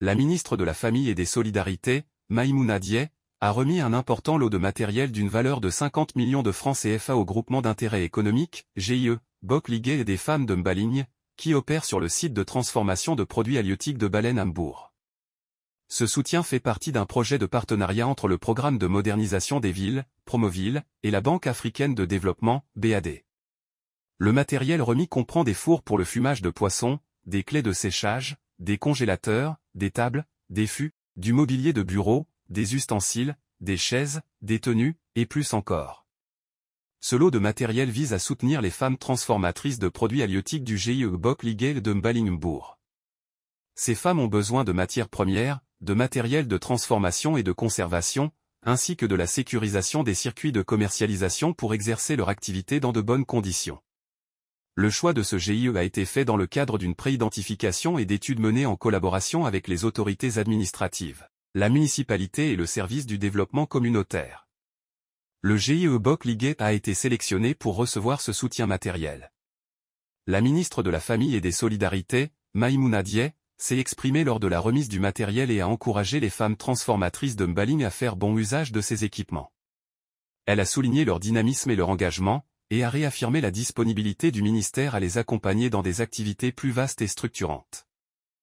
la ministre de la Famille et des Solidarités, Maïmouna Dié, a remis un important lot de matériel d'une valeur de 50 millions de francs CFA au groupement d'intérêt économique, GIE, Boc et des femmes de Mbaligne, qui opère sur le site de transformation de produits halieutiques de baleine Hambourg. Ce soutien fait partie d'un projet de partenariat entre le Programme de modernisation des villes, Promoville, et la Banque africaine de développement, BAD. Le matériel remis comprend des fours pour le fumage de poissons, des clés de séchage, des congélateurs, des tables, des fûts, du mobilier de bureau, des ustensiles, des chaises, des tenues, et plus encore. Ce lot de matériel vise à soutenir les femmes transformatrices de produits halieutiques du GIE Boc de Mbalingbourg. Ces femmes ont besoin de matières premières, de matériel de transformation et de conservation, ainsi que de la sécurisation des circuits de commercialisation pour exercer leur activité dans de bonnes conditions. Le choix de ce GIE a été fait dans le cadre d'une pré-identification et d'études menées en collaboration avec les autorités administratives, la municipalité et le service du développement communautaire. Le GIE Boc Ligue a été sélectionné pour recevoir ce soutien matériel. La ministre de la Famille et des Solidarités, Maïmouna Dié, s'est exprimée lors de la remise du matériel et a encouragé les femmes transformatrices de Mbaling à faire bon usage de ces équipements. Elle a souligné leur dynamisme et leur engagement, et à réaffirmer la disponibilité du ministère à les accompagner dans des activités plus vastes et structurantes.